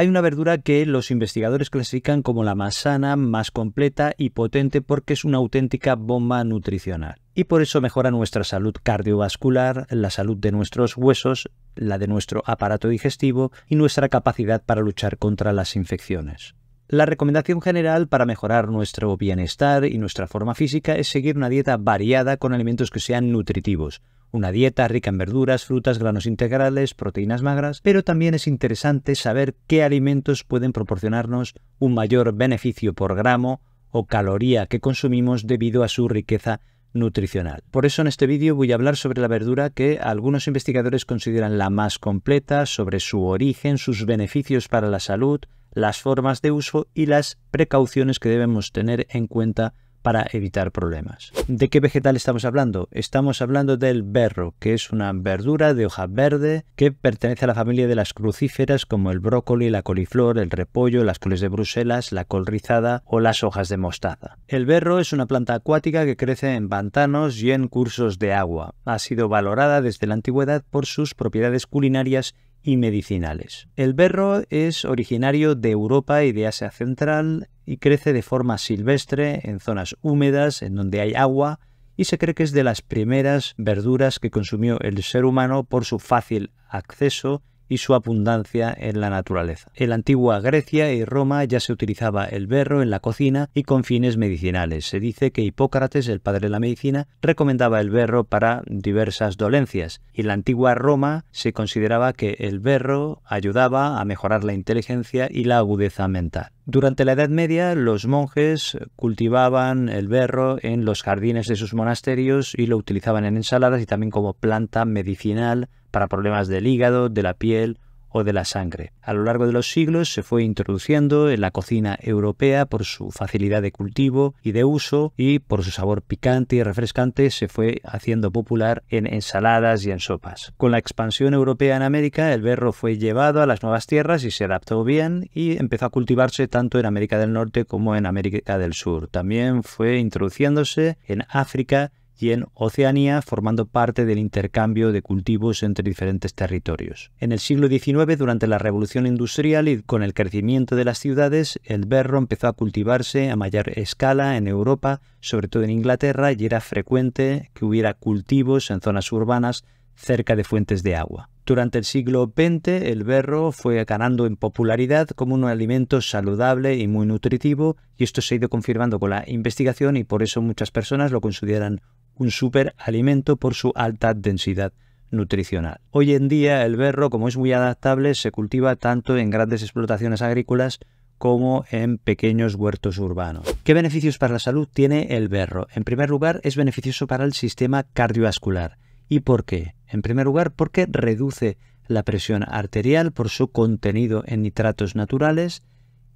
Hay una verdura que los investigadores clasifican como la más sana, más completa y potente porque es una auténtica bomba nutricional. Y por eso mejora nuestra salud cardiovascular, la salud de nuestros huesos, la de nuestro aparato digestivo y nuestra capacidad para luchar contra las infecciones. La recomendación general para mejorar nuestro bienestar y nuestra forma física es seguir una dieta variada con alimentos que sean nutritivos, una dieta rica en verduras, frutas, granos integrales, proteínas magras, pero también es interesante saber qué alimentos pueden proporcionarnos un mayor beneficio por gramo o caloría que consumimos debido a su riqueza nutricional. Por eso en este vídeo voy a hablar sobre la verdura que algunos investigadores consideran la más completa, sobre su origen, sus beneficios para la salud, las formas de uso y las precauciones que debemos tener en cuenta para evitar problemas. ¿De qué vegetal estamos hablando? Estamos hablando del berro, que es una verdura de hoja verde que pertenece a la familia de las crucíferas como el brócoli, la coliflor, el repollo, las coles de Bruselas, la col rizada o las hojas de mostaza. El berro es una planta acuática que crece en pantanos y en cursos de agua. Ha sido valorada desde la antigüedad por sus propiedades culinarias y medicinales. El berro es originario de Europa y de Asia Central y crece de forma silvestre en zonas húmedas en donde hay agua y se cree que es de las primeras verduras que consumió el ser humano por su fácil acceso y su abundancia en la naturaleza. En la antigua Grecia y Roma ya se utilizaba el berro en la cocina y con fines medicinales. Se dice que Hipócrates, el padre de la medicina, recomendaba el berro para diversas dolencias. Y la antigua Roma se consideraba que el berro ayudaba a mejorar la inteligencia y la agudeza mental. Durante la Edad Media, los monjes cultivaban el berro en los jardines de sus monasterios y lo utilizaban en ensaladas y también como planta medicinal para problemas del hígado, de la piel o de la sangre. A lo largo de los siglos se fue introduciendo en la cocina europea por su facilidad de cultivo y de uso y por su sabor picante y refrescante se fue haciendo popular en ensaladas y en sopas. Con la expansión europea en América el berro fue llevado a las nuevas tierras y se adaptó bien y empezó a cultivarse tanto en América del Norte como en América del Sur. También fue introduciéndose en África y en Oceanía, formando parte del intercambio de cultivos entre diferentes territorios. En el siglo XIX, durante la Revolución Industrial y con el crecimiento de las ciudades, el berro empezó a cultivarse a mayor escala en Europa, sobre todo en Inglaterra, y era frecuente que hubiera cultivos en zonas urbanas cerca de fuentes de agua. Durante el siglo XX, el berro fue ganando en popularidad como un alimento saludable y muy nutritivo, y esto se ha ido confirmando con la investigación y por eso muchas personas lo consideran un superalimento por su alta densidad nutricional. Hoy en día el berro, como es muy adaptable, se cultiva tanto en grandes explotaciones agrícolas como en pequeños huertos urbanos. ¿Qué beneficios para la salud tiene el berro? En primer lugar, es beneficioso para el sistema cardiovascular. ¿Y por qué? En primer lugar, porque reduce la presión arterial por su contenido en nitratos naturales,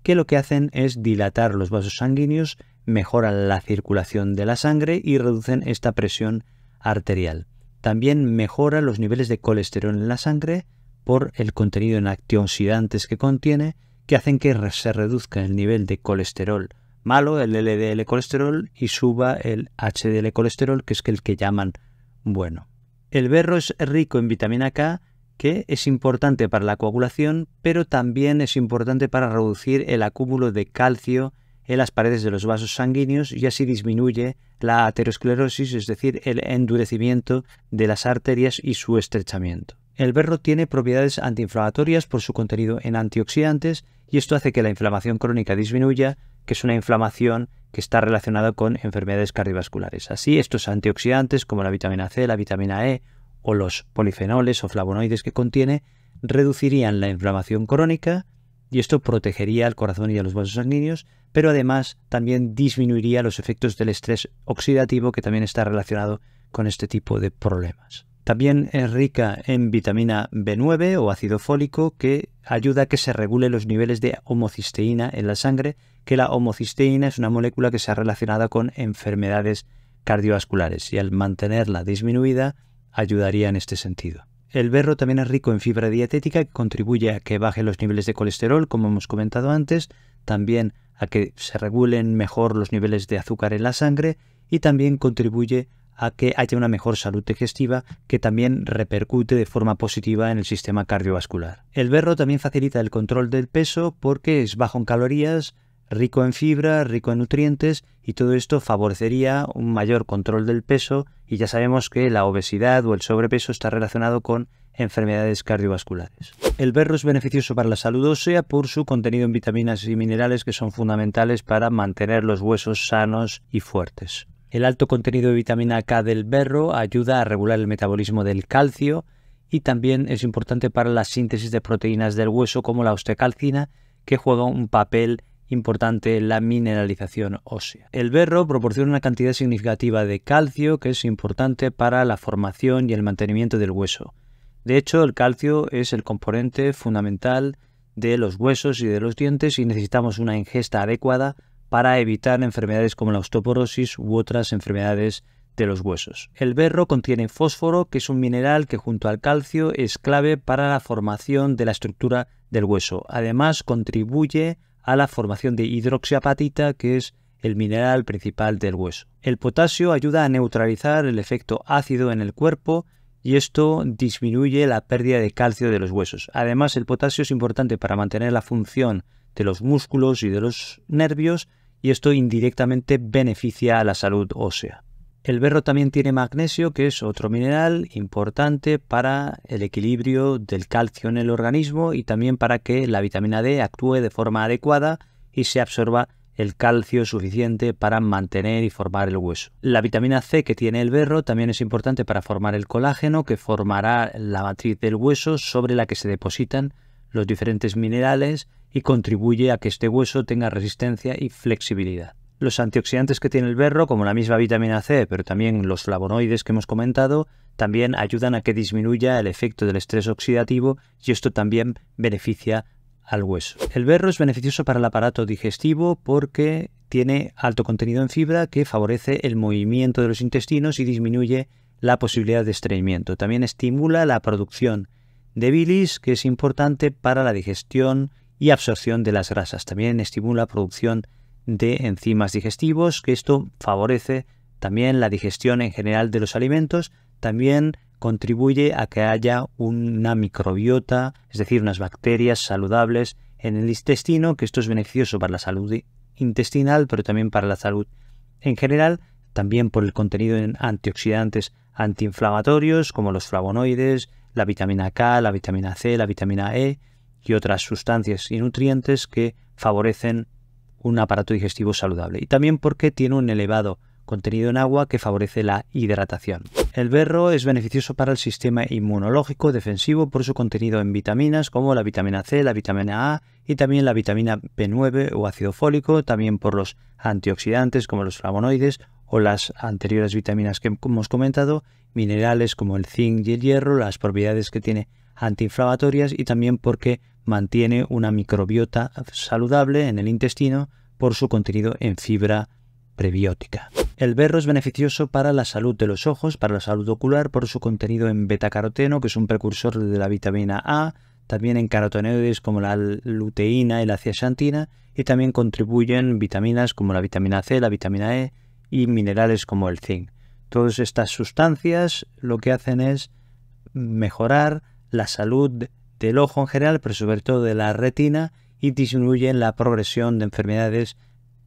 que lo que hacen es dilatar los vasos sanguíneos mejoran la circulación de la sangre y reducen esta presión arterial. También mejora los niveles de colesterol en la sangre por el contenido en antioxidantes que contiene, que hacen que se reduzca el nivel de colesterol malo, el LDL colesterol, y suba el HDL colesterol, que es el que llaman bueno. El berro es rico en vitamina K, que es importante para la coagulación, pero también es importante para reducir el acúmulo de calcio en las paredes de los vasos sanguíneos y así disminuye la aterosclerosis, es decir, el endurecimiento de las arterias y su estrechamiento. El berro tiene propiedades antiinflamatorias por su contenido en antioxidantes y esto hace que la inflamación crónica disminuya, que es una inflamación que está relacionada con enfermedades cardiovasculares. Así, estos antioxidantes como la vitamina C, la vitamina E o los polifenoles o flavonoides que contiene reducirían la inflamación crónica y esto protegería al corazón y a los vasos sanguíneos pero además también disminuiría los efectos del estrés oxidativo que también está relacionado con este tipo de problemas. También es rica en vitamina B9 o ácido fólico que ayuda a que se regule los niveles de homocisteína en la sangre, que la homocisteína es una molécula que se ha relacionado con enfermedades cardiovasculares y al mantenerla disminuida ayudaría en este sentido. El berro también es rico en fibra dietética que contribuye a que baje los niveles de colesterol, como hemos comentado antes, también a que se regulen mejor los niveles de azúcar en la sangre y también contribuye a que haya una mejor salud digestiva que también repercute de forma positiva en el sistema cardiovascular. El berro también facilita el control del peso porque es bajo en calorías, rico en fibra, rico en nutrientes y todo esto favorecería un mayor control del peso y ya sabemos que la obesidad o el sobrepeso está relacionado con enfermedades cardiovasculares. El berro es beneficioso para la salud ósea por su contenido en vitaminas y minerales que son fundamentales para mantener los huesos sanos y fuertes. El alto contenido de vitamina K del berro ayuda a regular el metabolismo del calcio y también es importante para la síntesis de proteínas del hueso como la osteocalcina que juega un papel importante la mineralización ósea. El berro proporciona una cantidad significativa de calcio que es importante para la formación y el mantenimiento del hueso. De hecho, el calcio es el componente fundamental de los huesos y de los dientes y necesitamos una ingesta adecuada para evitar enfermedades como la osteoporosis u otras enfermedades de los huesos. El berro contiene fósforo, que es un mineral que junto al calcio es clave para la formación de la estructura del hueso. Además, contribuye a la formación de hidroxiapatita, que es el mineral principal del hueso. El potasio ayuda a neutralizar el efecto ácido en el cuerpo y esto disminuye la pérdida de calcio de los huesos. Además, el potasio es importante para mantener la función de los músculos y de los nervios y esto indirectamente beneficia a la salud ósea. El berro también tiene magnesio, que es otro mineral importante para el equilibrio del calcio en el organismo y también para que la vitamina D actúe de forma adecuada y se absorba el calcio suficiente para mantener y formar el hueso. La vitamina C que tiene el berro también es importante para formar el colágeno que formará la matriz del hueso sobre la que se depositan los diferentes minerales y contribuye a que este hueso tenga resistencia y flexibilidad los antioxidantes que tiene el berro, como la misma vitamina C, pero también los flavonoides que hemos comentado, también ayudan a que disminuya el efecto del estrés oxidativo y esto también beneficia al hueso. El berro es beneficioso para el aparato digestivo porque tiene alto contenido en fibra que favorece el movimiento de los intestinos y disminuye la posibilidad de estreñimiento. También estimula la producción de bilis, que es importante para la digestión y absorción de las grasas. También estimula la producción de de enzimas digestivos, que esto favorece también la digestión en general de los alimentos, también contribuye a que haya una microbiota, es decir, unas bacterias saludables en el intestino, que esto es beneficioso para la salud intestinal, pero también para la salud en general, también por el contenido en antioxidantes antiinflamatorios como los flavonoides, la vitamina K, la vitamina C, la vitamina E y otras sustancias y nutrientes que favorecen un aparato digestivo saludable y también porque tiene un elevado contenido en agua que favorece la hidratación. El berro es beneficioso para el sistema inmunológico defensivo por su contenido en vitaminas como la vitamina C, la vitamina A y también la vitamina B9 o ácido fólico, también por los antioxidantes como los flavonoides o las anteriores vitaminas que hemos comentado, minerales como el zinc y el hierro, las propiedades que tiene antiinflamatorias y también porque mantiene una microbiota saludable en el intestino por su contenido en fibra prebiótica. El berro es beneficioso para la salud de los ojos, para la salud ocular, por su contenido en betacaroteno, que es un precursor de la vitamina A, también en carotenoides como la luteína y la ciaxantina, y también contribuyen vitaminas como la vitamina C, la vitamina E y minerales como el zinc. Todas estas sustancias lo que hacen es mejorar la salud del ojo en general, pero sobre todo de la retina y disminuyen la progresión de enfermedades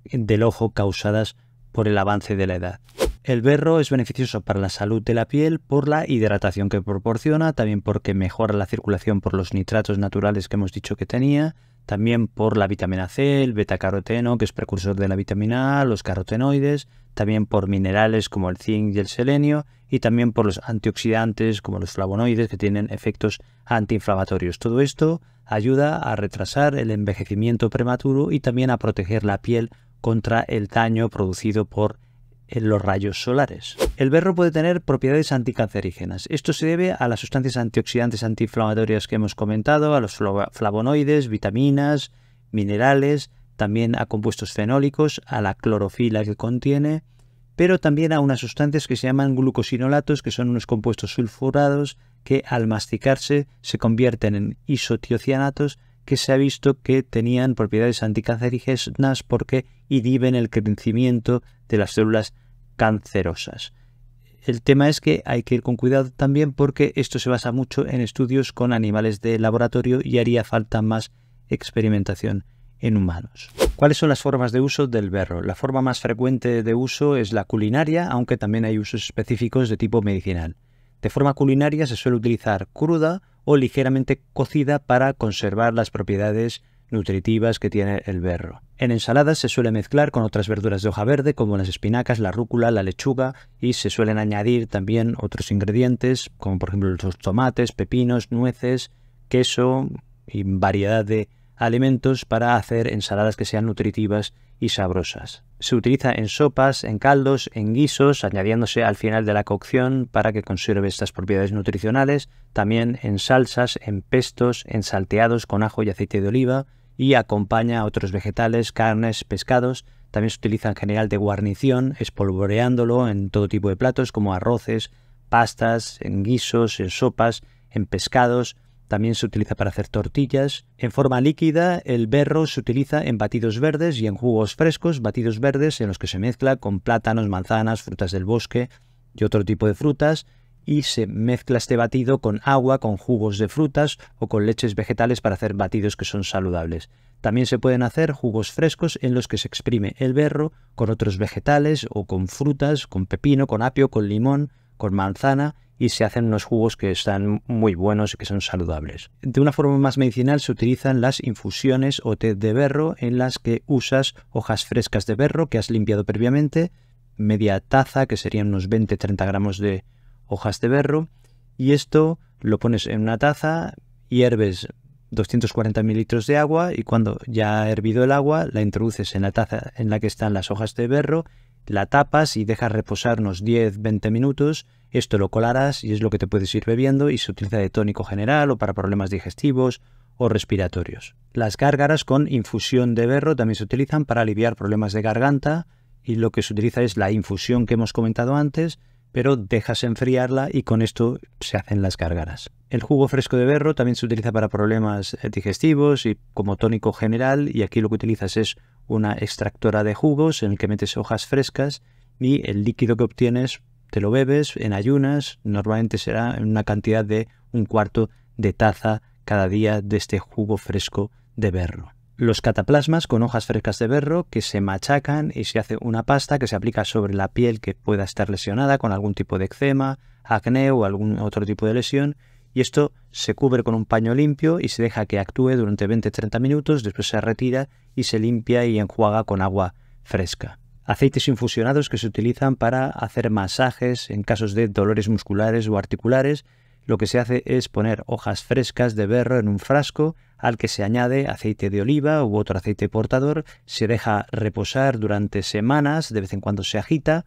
del ojo causadas por el avance de la edad. El berro es beneficioso para la salud de la piel por la hidratación que proporciona, también porque mejora la circulación por los nitratos naturales que hemos dicho que tenía, también por la vitamina C, el betacaroteno, que es precursor de la vitamina A, los carotenoides, también por minerales como el zinc y el selenio, y también por los antioxidantes como los flavonoides que tienen efectos antiinflamatorios. Todo esto ayuda a retrasar el envejecimiento prematuro y también a proteger la piel contra el daño producido por eh, los rayos solares. El berro puede tener propiedades anticancerígenas. Esto se debe a las sustancias antioxidantes antiinflamatorias que hemos comentado, a los flavonoides, vitaminas, minerales, también a compuestos fenólicos, a la clorofila que contiene, pero también a unas sustancias que se llaman glucosinolatos, que son unos compuestos sulfurados que al masticarse se convierten en isotiocianatos, que se ha visto que tenían propiedades anticancerígenas porque inhiben el crecimiento de las células cancerosas. El tema es que hay que ir con cuidado también porque esto se basa mucho en estudios con animales de laboratorio y haría falta más experimentación en humanos. ¿Cuáles son las formas de uso del berro? La forma más frecuente de uso es la culinaria, aunque también hay usos específicos de tipo medicinal. De forma culinaria se suele utilizar cruda o ligeramente cocida para conservar las propiedades nutritivas que tiene el berro. En ensaladas se suele mezclar con otras verduras de hoja verde como las espinacas, la rúcula, la lechuga y se suelen añadir también otros ingredientes como por ejemplo los tomates, pepinos, nueces, queso y variedad de alimentos para hacer ensaladas que sean nutritivas y sabrosas. Se utiliza en sopas, en caldos, en guisos, añadiéndose al final de la cocción para que conserve estas propiedades nutricionales, también en salsas, en pestos, en salteados con ajo y aceite de oliva, y acompaña a otros vegetales, carnes, pescados. También se utiliza en general de guarnición, espolvoreándolo en todo tipo de platos como arroces, pastas, en guisos, en sopas, en pescados, también se utiliza para hacer tortillas. En forma líquida, el berro se utiliza en batidos verdes y en jugos frescos, batidos verdes en los que se mezcla con plátanos, manzanas, frutas del bosque y otro tipo de frutas, y se mezcla este batido con agua, con jugos de frutas o con leches vegetales para hacer batidos que son saludables. También se pueden hacer jugos frescos en los que se exprime el berro con otros vegetales o con frutas, con pepino, con apio, con limón, con manzana y se hacen unos jugos que están muy buenos y que son saludables. De una forma más medicinal se utilizan las infusiones o té de berro en las que usas hojas frescas de berro que has limpiado previamente, media taza que serían unos 20-30 gramos de hojas de berro y esto lo pones en una taza, hierves 240 mililitros de agua y cuando ya ha hervido el agua la introduces en la taza en la que están las hojas de berro la tapas y dejas reposar unos 10-20 minutos, esto lo colarás y es lo que te puedes ir bebiendo y se utiliza de tónico general o para problemas digestivos o respiratorios. Las gárgaras con infusión de berro también se utilizan para aliviar problemas de garganta y lo que se utiliza es la infusión que hemos comentado antes, pero dejas enfriarla y con esto se hacen las gárgaras. El jugo fresco de berro también se utiliza para problemas eh, digestivos y como tónico general y aquí lo que utilizas es una extractora de jugos en el que metes hojas frescas y el líquido que obtienes te lo bebes en ayunas, normalmente será una cantidad de un cuarto de taza cada día de este jugo fresco de berro. Los cataplasmas con hojas frescas de berro que se machacan y se hace una pasta que se aplica sobre la piel que pueda estar lesionada con algún tipo de eczema, acné o algún otro tipo de lesión y esto se cubre con un paño limpio y se deja que actúe durante 20-30 minutos, después se retira y se limpia y enjuaga con agua fresca. Aceites infusionados que se utilizan para hacer masajes en casos de dolores musculares o articulares. Lo que se hace es poner hojas frescas de berro en un frasco al que se añade aceite de oliva u otro aceite portador, se deja reposar durante semanas, de vez en cuando se agita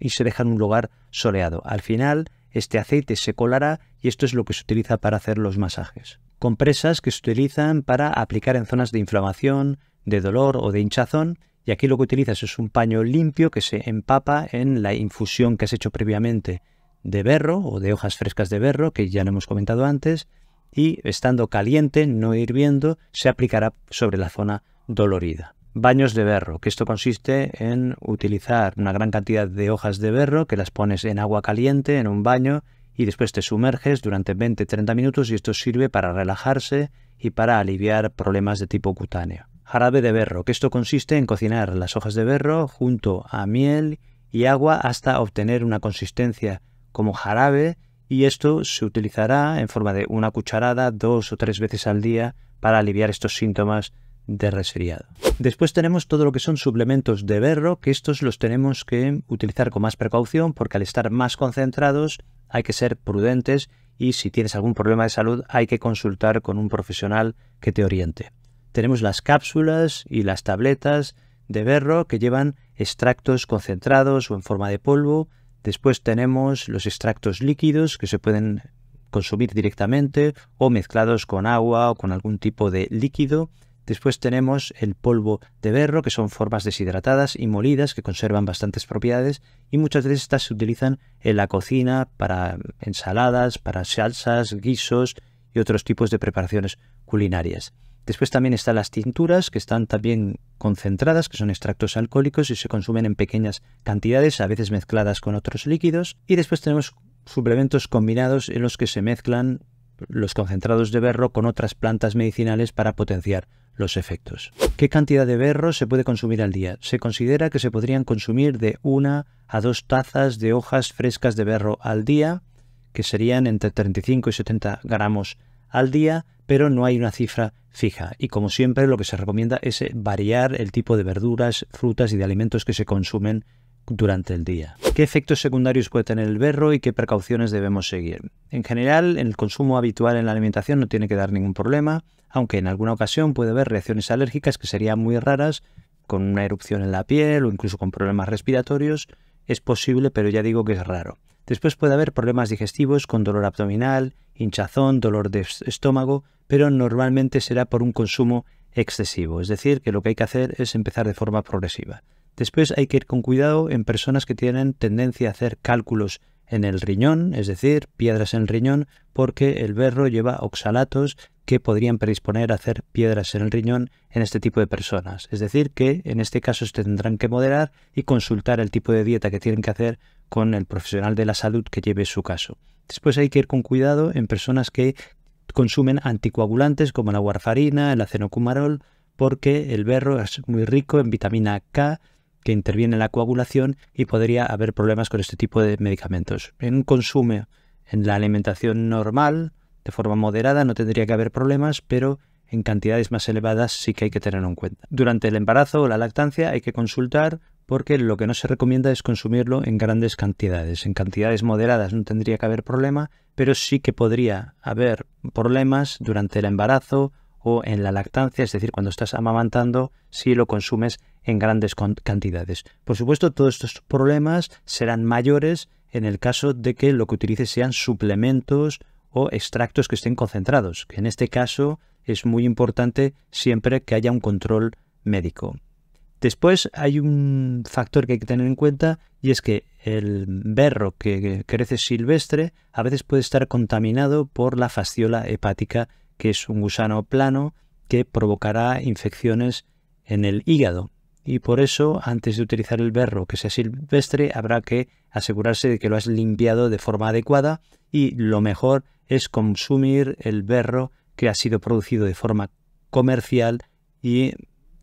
y se deja en un lugar soleado. Al final, este aceite se colará y esto es lo que se utiliza para hacer los masajes compresas que se utilizan para aplicar en zonas de inflamación, de dolor o de hinchazón. Y aquí lo que utilizas es un paño limpio que se empapa en la infusión que has hecho previamente de berro o de hojas frescas de berro, que ya lo hemos comentado antes, y estando caliente, no hirviendo, se aplicará sobre la zona dolorida. Baños de berro, que esto consiste en utilizar una gran cantidad de hojas de berro que las pones en agua caliente, en un baño, y después te sumerges durante 20-30 minutos y esto sirve para relajarse y para aliviar problemas de tipo cutáneo. Jarabe de berro, que esto consiste en cocinar las hojas de berro junto a miel y agua hasta obtener una consistencia como jarabe y esto se utilizará en forma de una cucharada dos o tres veces al día para aliviar estos síntomas de resfriado. Después tenemos todo lo que son suplementos de berro, que estos los tenemos que utilizar con más precaución porque al estar más concentrados hay que ser prudentes y si tienes algún problema de salud hay que consultar con un profesional que te oriente. Tenemos las cápsulas y las tabletas de berro que llevan extractos concentrados o en forma de polvo. Después tenemos los extractos líquidos que se pueden consumir directamente o mezclados con agua o con algún tipo de líquido. Después tenemos el polvo de berro, que son formas deshidratadas y molidas que conservan bastantes propiedades y muchas veces estas se utilizan en la cocina para ensaladas, para salsas, guisos y otros tipos de preparaciones culinarias. Después también están las tinturas, que están también concentradas, que son extractos alcohólicos y se consumen en pequeñas cantidades, a veces mezcladas con otros líquidos. Y después tenemos suplementos combinados en los que se mezclan los concentrados de berro con otras plantas medicinales para potenciar los efectos. ¿Qué cantidad de berro se puede consumir al día? Se considera que se podrían consumir de una a dos tazas de hojas frescas de berro al día, que serían entre 35 y 70 gramos al día, pero no hay una cifra fija. Y como siempre, lo que se recomienda es eh, variar el tipo de verduras, frutas y de alimentos que se consumen durante el día. ¿Qué efectos secundarios puede tener el berro y qué precauciones debemos seguir? En general, el consumo habitual en la alimentación no tiene que dar ningún problema, aunque en alguna ocasión puede haber reacciones alérgicas que serían muy raras, con una erupción en la piel o incluso con problemas respiratorios. Es posible, pero ya digo que es raro. Después puede haber problemas digestivos con dolor abdominal, hinchazón, dolor de estómago, pero normalmente será por un consumo excesivo, es decir, que lo que hay que hacer es empezar de forma progresiva. Después hay que ir con cuidado en personas que tienen tendencia a hacer cálculos en el riñón, es decir, piedras en el riñón, porque el berro lleva oxalatos que podrían predisponer a hacer piedras en el riñón en este tipo de personas. Es decir, que en este caso se tendrán que moderar y consultar el tipo de dieta que tienen que hacer con el profesional de la salud que lleve su caso. Después hay que ir con cuidado en personas que consumen anticoagulantes como la warfarina, el acenocumarol, porque el berro es muy rico en vitamina K, que interviene en la coagulación y podría haber problemas con este tipo de medicamentos. En un consumo en la alimentación normal, de forma moderada, no tendría que haber problemas, pero en cantidades más elevadas sí que hay que tenerlo en cuenta. Durante el embarazo o la lactancia hay que consultar porque lo que no se recomienda es consumirlo en grandes cantidades. En cantidades moderadas no tendría que haber problema, pero sí que podría haber problemas durante el embarazo o en la lactancia, es decir, cuando estás amamantando, si lo consumes en grandes cantidades. Por supuesto, todos estos problemas serán mayores en el caso de que lo que utilice sean suplementos o extractos que estén concentrados, que en este caso es muy importante siempre que haya un control médico. Después hay un factor que hay que tener en cuenta y es que el berro que crece silvestre a veces puede estar contaminado por la fasciola hepática, que es un gusano plano que provocará infecciones en el hígado y por eso antes de utilizar el berro que sea silvestre habrá que asegurarse de que lo has limpiado de forma adecuada y lo mejor es consumir el berro que ha sido producido de forma comercial y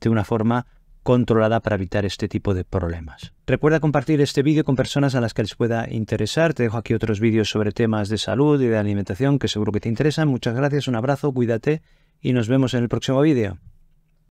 de una forma controlada para evitar este tipo de problemas. Recuerda compartir este vídeo con personas a las que les pueda interesar. Te dejo aquí otros vídeos sobre temas de salud y de alimentación que seguro que te interesan. Muchas gracias, un abrazo, cuídate y nos vemos en el próximo vídeo.